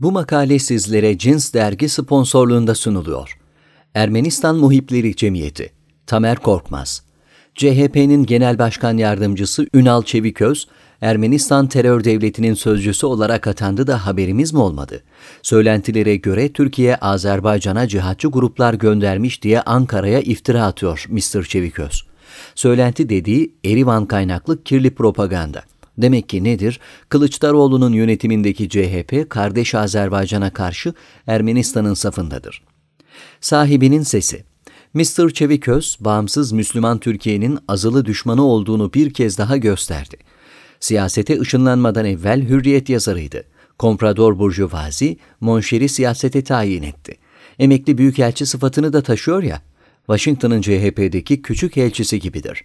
Bu makale sizlere Cins Dergi sponsorluğunda sunuluyor. Ermenistan Muhipleri Cemiyeti Tamer Korkmaz CHP'nin Genel Başkan Yardımcısı Ünal Çeviköz, Ermenistan terör devletinin sözcüsü olarak atandı da haberimiz mi olmadı? Söylentilere göre Türkiye Azerbaycan'a cihatçı gruplar göndermiş diye Ankara'ya iftira atıyor Mr. Çeviköz. Söylenti dediği Erivan kaynaklı kirli propaganda. Demek ki nedir? Kılıçdaroğlu'nun yönetimindeki CHP kardeş Azerbaycan'a karşı Ermenistan'ın safındadır. Sahibinin sesi Mr. Çeviköz, bağımsız Müslüman Türkiye'nin azılı düşmanı olduğunu bir kez daha gösterdi. Siyasete ışınlanmadan evvel hürriyet yazarıydı. Komprador Burjuvazi, Monşer'i siyasete tayin etti. Emekli büyükelçi sıfatını da taşıyor ya, Washington'ın CHP'deki küçük elçisi gibidir.''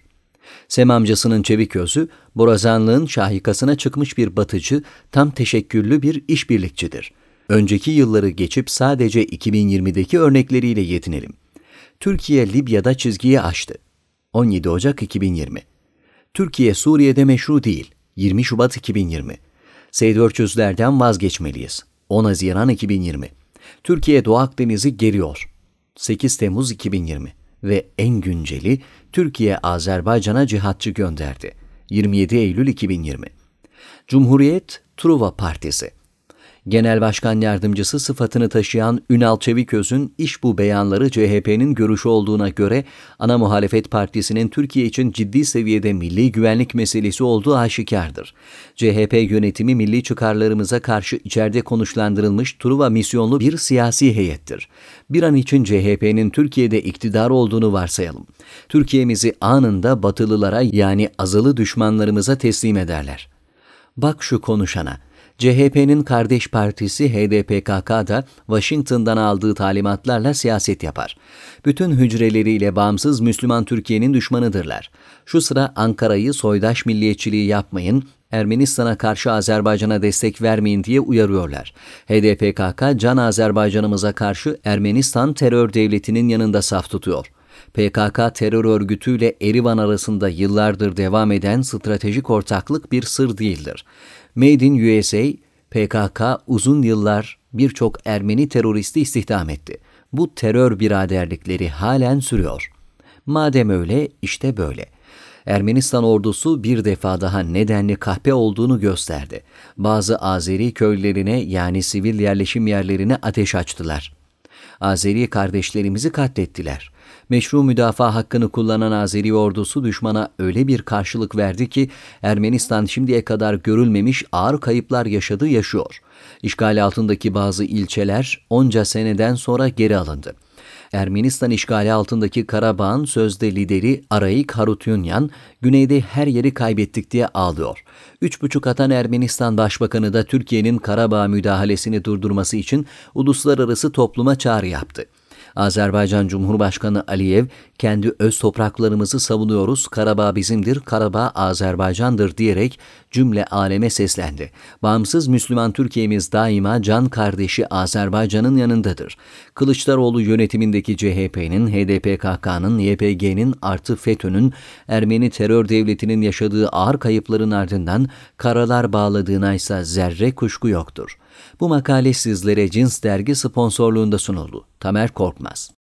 Sem amcasının çevik özü, borazanlığın şahikasına çıkmış bir batıcı, tam teşekküllü bir işbirlikçidir. Önceki yılları geçip sadece 2020'deki örnekleriyle yetinelim. Türkiye Libya'da çizgiyi aştı. 17 Ocak 2020. Türkiye Suriye'de meşru değil. 20 Şubat 2020. Seyd Örçözler'den vazgeçmeliyiz. 10 Haziran 2020. Türkiye Doğu Akdeniz'i geriyor. 8 Temmuz 2020 ve en günceli Türkiye Azerbaycan'a cihatçı gönderdi. 27 Eylül 2020 Cumhuriyet Truva Partisi Genel Başkan Yardımcısı sıfatını taşıyan Ünal Çeviköz'ün iş bu beyanları CHP'nin görüşü olduğuna göre ana muhalefet partisinin Türkiye için ciddi seviyede milli güvenlik meselesi olduğu aşikardır. CHP yönetimi milli çıkarlarımıza karşı içeride konuşlandırılmış Truva misyonlu bir siyasi heyettir. Bir an için CHP'nin Türkiye'de iktidar olduğunu varsayalım. Türkiye'mizi anında batılılara yani azılı düşmanlarımıza teslim ederler. Bak şu konuşana.'' CHP'nin kardeş partisi HDPKK da Washington'dan aldığı talimatlarla siyaset yapar. Bütün hücreleriyle bağımsız Müslüman Türkiye'nin düşmanıdırlar. Şu sıra Ankara'yı soydaş milliyetçiliği yapmayın, Ermenistan'a karşı Azerbaycan'a destek vermeyin diye uyarıyorlar. HDPKK can Azerbaycan'ımıza karşı Ermenistan terör devletinin yanında saf tutuyor.'' PKK terör örgütüyle Erivan arasında yıllardır devam eden stratejik ortaklık bir sır değildir. Made in USA, PKK uzun yıllar birçok Ermeni teröristi istihdam etti. Bu terör biraderlikleri halen sürüyor. Madem öyle, işte böyle.'' Ermenistan ordusu bir defa daha nedenli kahpe olduğunu gösterdi. Bazı Azeri köylerine yani sivil yerleşim yerlerine ateş açtılar. Azeri kardeşlerimizi katlettiler. Meşru müdafaa hakkını kullanan Azeri ordusu düşmana öyle bir karşılık verdi ki Ermenistan şimdiye kadar görülmemiş ağır kayıplar yaşadı yaşıyor. İşgal altındaki bazı ilçeler onca seneden sonra geri alındı. Ermenistan işgali altındaki Karabağ'ın sözde lideri Araik Harutyunyan, güneyde her yeri kaybettik diye ağlıyor. Üç buçuk atan Ermenistan Başbakanı da Türkiye'nin Karabağ müdahalesini durdurması için uluslararası topluma çağrı yaptı. Azerbaycan Cumhurbaşkanı Aliyev, kendi öz topraklarımızı savunuyoruz, Karabağ bizimdir, Karabağ Azerbaycan'dır diyerek cümle aleme seslendi. Bağımsız Müslüman Türkiye'miz daima can kardeşi Azerbaycan'ın yanındadır. Kılıçdaroğlu yönetimindeki CHP'nin, HDP-KK'nın, YPG'nin artı FETÖ'nün Ermeni terör devletinin yaşadığı ağır kayıpların ardından karalar bağladığına ise zerre kuşku yoktur. Bu makale sizlere Cins Dergi sponsorluğunda sunuldu. Tamer Korkmaz